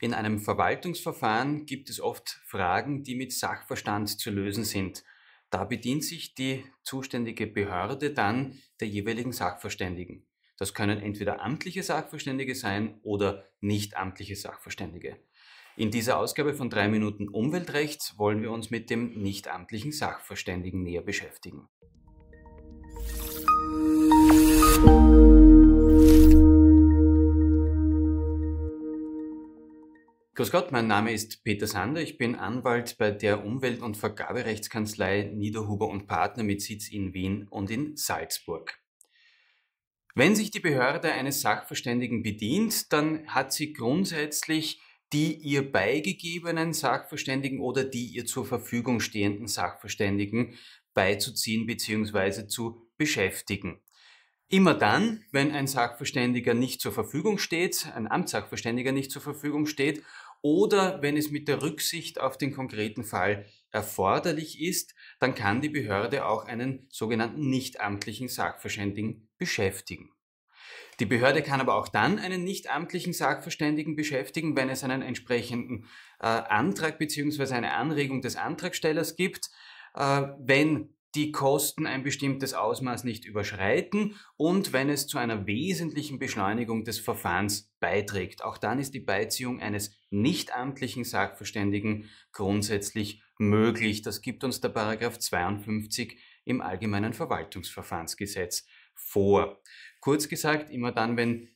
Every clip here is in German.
In einem Verwaltungsverfahren gibt es oft Fragen, die mit Sachverstand zu lösen sind. Da bedient sich die zuständige Behörde dann der jeweiligen Sachverständigen. Das können entweder amtliche Sachverständige sein oder nicht amtliche Sachverständige. In dieser Ausgabe von 3 Minuten Umweltrecht wollen wir uns mit dem nichtamtlichen Sachverständigen näher beschäftigen. Grüß Gott, mein Name ist Peter Sander. Ich bin Anwalt bei der Umwelt- und Vergaberechtskanzlei Niederhuber und Partner mit Sitz in Wien und in Salzburg. Wenn sich die Behörde eines Sachverständigen bedient, dann hat sie grundsätzlich die ihr beigegebenen Sachverständigen oder die ihr zur Verfügung stehenden Sachverständigen beizuziehen bzw. zu beschäftigen. Immer dann, wenn ein Sachverständiger nicht zur Verfügung steht, ein Amtssachverständiger nicht zur Verfügung steht oder wenn es mit der Rücksicht auf den konkreten Fall erforderlich ist, dann kann die Behörde auch einen sogenannten nichtamtlichen Sachverständigen beschäftigen. Die Behörde kann aber auch dann einen nichtamtlichen Sachverständigen beschäftigen, wenn es einen entsprechenden äh, Antrag bzw. eine Anregung des Antragstellers gibt, äh, wenn die Kosten ein bestimmtes Ausmaß nicht überschreiten und wenn es zu einer wesentlichen Beschleunigung des Verfahrens beiträgt. Auch dann ist die Beiziehung eines nichtamtlichen Sachverständigen grundsätzlich möglich. Das gibt uns der Paragraph 52 im Allgemeinen Verwaltungsverfahrensgesetz vor. Kurz gesagt, immer dann, wenn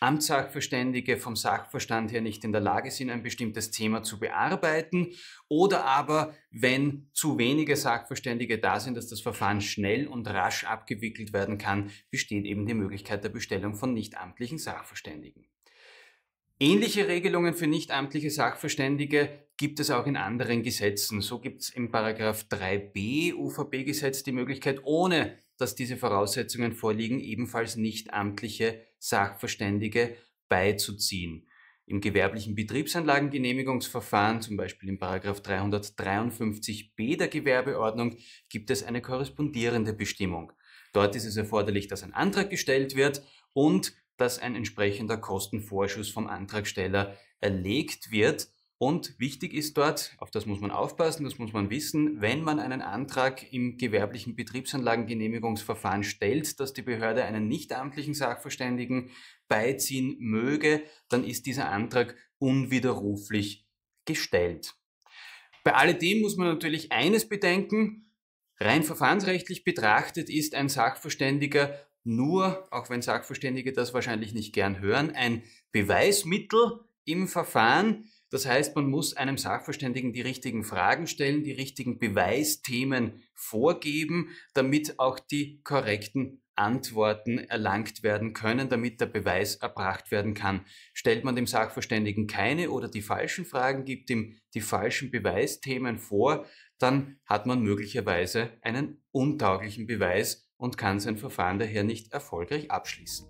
Amtssachverständige vom Sachverstand her nicht in der Lage sind, ein bestimmtes Thema zu bearbeiten oder aber, wenn zu wenige Sachverständige da sind, dass das Verfahren schnell und rasch abgewickelt werden kann, besteht eben die Möglichkeit der Bestellung von nichtamtlichen Sachverständigen. Ähnliche Regelungen für nichtamtliche Sachverständige gibt es auch in anderen Gesetzen. So gibt es im Paragraph 3b UVB-Gesetz die Möglichkeit, ohne dass diese Voraussetzungen vorliegen, ebenfalls nicht amtliche Sachverständige beizuziehen. Im gewerblichen Betriebsanlagengenehmigungsverfahren, zum Beispiel in 353b der Gewerbeordnung, gibt es eine korrespondierende Bestimmung. Dort ist es erforderlich, dass ein Antrag gestellt wird und dass ein entsprechender Kostenvorschuss vom Antragsteller erlegt wird. Und wichtig ist dort, auf das muss man aufpassen, das muss man wissen, wenn man einen Antrag im gewerblichen Betriebsanlagengenehmigungsverfahren stellt, dass die Behörde einen nichtamtlichen Sachverständigen beiziehen möge, dann ist dieser Antrag unwiderruflich gestellt. Bei alledem muss man natürlich eines bedenken, rein verfahrensrechtlich betrachtet ist ein Sachverständiger nur, auch wenn Sachverständige das wahrscheinlich nicht gern hören, ein Beweismittel im Verfahren, das heißt, man muss einem Sachverständigen die richtigen Fragen stellen, die richtigen Beweisthemen vorgeben, damit auch die korrekten Antworten erlangt werden können, damit der Beweis erbracht werden kann. Stellt man dem Sachverständigen keine oder die falschen Fragen, gibt ihm die falschen Beweisthemen vor, dann hat man möglicherweise einen untauglichen Beweis und kann sein Verfahren daher nicht erfolgreich abschließen.